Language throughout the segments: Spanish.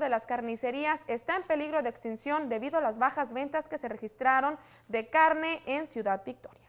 de las carnicerías está en peligro de extinción debido a las bajas ventas que se registraron de carne en Ciudad Victoria.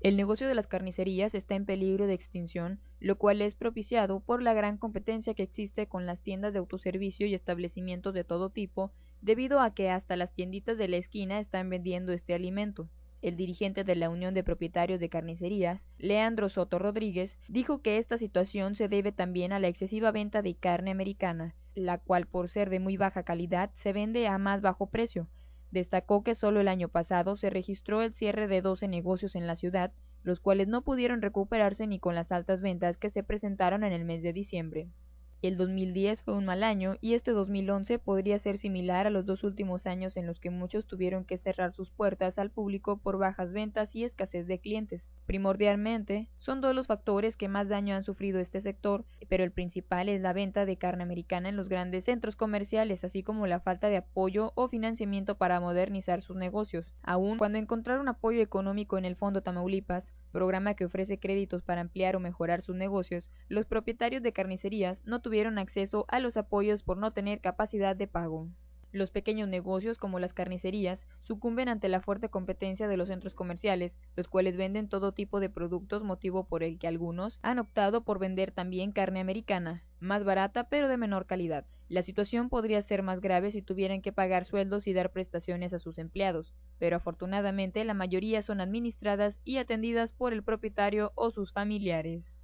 El negocio de las carnicerías está en peligro de extinción, lo cual es propiciado por la gran competencia que existe con las tiendas de autoservicio y establecimientos de todo tipo, debido a que hasta las tienditas de la esquina están vendiendo este alimento el dirigente de la Unión de Propietarios de Carnicerías, Leandro Soto Rodríguez, dijo que esta situación se debe también a la excesiva venta de carne americana, la cual por ser de muy baja calidad se vende a más bajo precio. Destacó que solo el año pasado se registró el cierre de 12 negocios en la ciudad, los cuales no pudieron recuperarse ni con las altas ventas que se presentaron en el mes de diciembre. El 2010 fue un mal año y este 2011 podría ser similar a los dos últimos años en los que muchos tuvieron que cerrar sus puertas al público por bajas ventas y escasez de clientes. Primordialmente, son dos los factores que más daño han sufrido este sector, pero el principal es la venta de carne americana en los grandes centros comerciales, así como la falta de apoyo o financiamiento para modernizar sus negocios. Aun cuando encontraron apoyo económico en el Fondo Tamaulipas, programa que ofrece créditos para ampliar o mejorar sus negocios, los propietarios de carnicerías no tuvieron acceso a los apoyos por no tener capacidad de pago. Los pequeños negocios como las carnicerías sucumben ante la fuerte competencia de los centros comerciales, los cuales venden todo tipo de productos, motivo por el que algunos han optado por vender también carne americana, más barata pero de menor calidad. La situación podría ser más grave si tuvieran que pagar sueldos y dar prestaciones a sus empleados, pero afortunadamente la mayoría son administradas y atendidas por el propietario o sus familiares.